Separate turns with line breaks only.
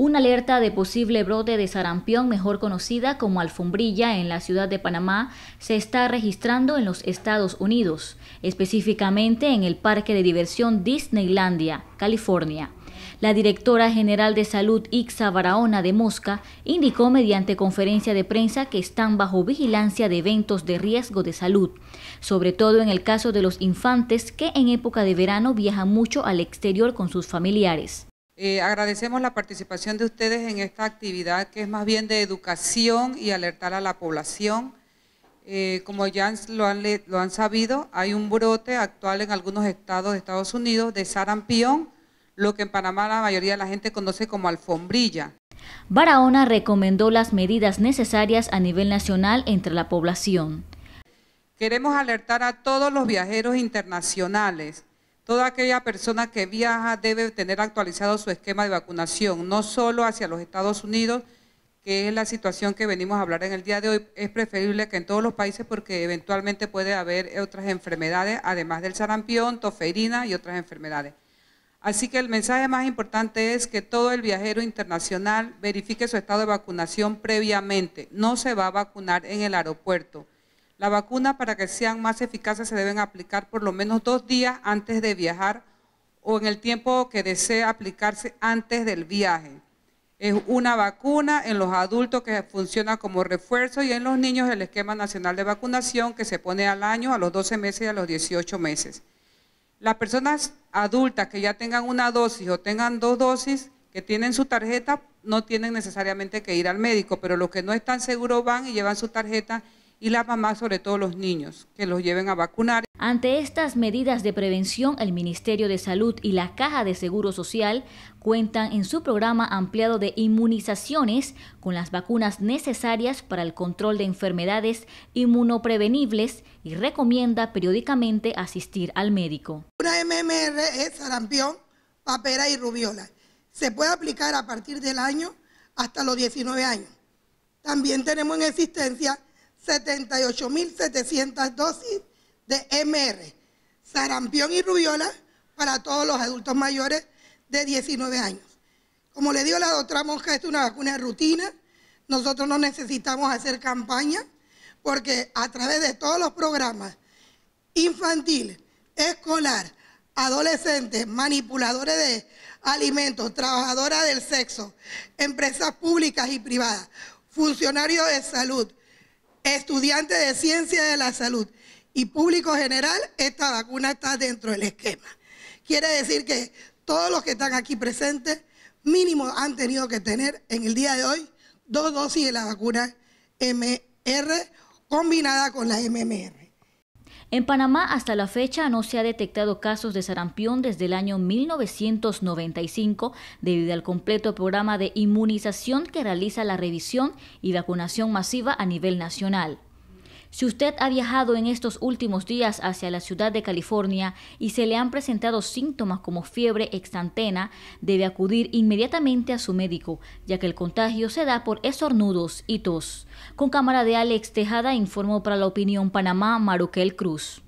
una alerta de posible brote de sarampión, mejor conocida como alfombrilla, en la ciudad de Panamá, se está registrando en los Estados Unidos, específicamente en el parque de diversión Disneylandia, California. La directora general de salud Ixa Barahona de Mosca indicó mediante conferencia de prensa que están bajo vigilancia de eventos de riesgo de salud, sobre todo en el caso de los infantes que en época de verano viajan mucho al exterior con sus familiares.
Eh, agradecemos la participación de ustedes en esta actividad que es más bien de educación y alertar a la población. Eh, como ya lo lo han sabido, hay un brote actual en algunos estados de Estados Unidos de sarampión, lo que en Panamá la mayoría de la gente conoce
como alfombrilla. Barahona recomendó las medidas necesarias a nivel nacional entre la población.
Queremos alertar a todos los viajeros internacionales Toda aquella persona que viaja debe tener actualizado su esquema de vacunación, no solo hacia los Estados Unidos, que es la situación que venimos a hablar en el día de hoy. Es preferible que en todos los países porque eventualmente puede haber otras enfermedades, además del sarampión, toferina y otras enfermedades. Así que el mensaje más importante es que todo el viajero internacional verifique su estado de vacunación previamente. No se va a vacunar en el aeropuerto. La vacuna para que sean más eficaces se deben aplicar por lo menos dos días antes de viajar o en el tiempo que desee aplicarse antes del viaje. Es una vacuna en los adultos que funciona como refuerzo y en los niños el esquema nacional de vacunación que se pone al año, a los 12 meses y a los 18 meses. Las personas adultas que ya tengan una dosis o tengan dos dosis, que tienen su tarjeta, no tienen necesariamente que ir al médico, pero los que no están seguros van y llevan su
tarjeta y la
mamá, sobre todo los niños, que los lleven a vacunar.
Ante estas medidas de prevención, el Ministerio de Salud y la Caja de Seguro Social cuentan en su programa ampliado de inmunizaciones con las vacunas necesarias para el control de enfermedades inmunoprevenibles y recomienda periódicamente asistir al médico.
Una MMR es sarampión, papera y rubiola. Se puede aplicar a partir del año hasta los 19 años. También tenemos en existencia 78.700 dosis de MR, sarampión y rubiola para todos los adultos mayores de 19 años. Como le digo la doctora Mosca, esto es una vacuna de rutina. Nosotros no necesitamos hacer campaña porque a través de todos los programas infantil, escolar, adolescentes, manipuladores de alimentos, trabajadoras del sexo, empresas públicas y privadas, funcionarios de salud, Estudiante de ciencia de la salud y público general, esta vacuna está dentro del esquema. Quiere decir que todos los que están aquí presentes, mínimo han tenido que tener en el día de hoy dos dosis de la vacuna MR
combinada con la MMR. En Panamá hasta la fecha no se ha detectado casos de sarampión desde el año 1995 debido al completo programa de inmunización que realiza la revisión y vacunación masiva a nivel nacional. Si usted ha viajado en estos últimos días hacia la ciudad de California y se le han presentado síntomas como fiebre exantena, debe acudir inmediatamente a su médico, ya que el contagio se da por estornudos y tos. Con cámara de Alex Tejada informó para la opinión Panamá Maruquel Cruz.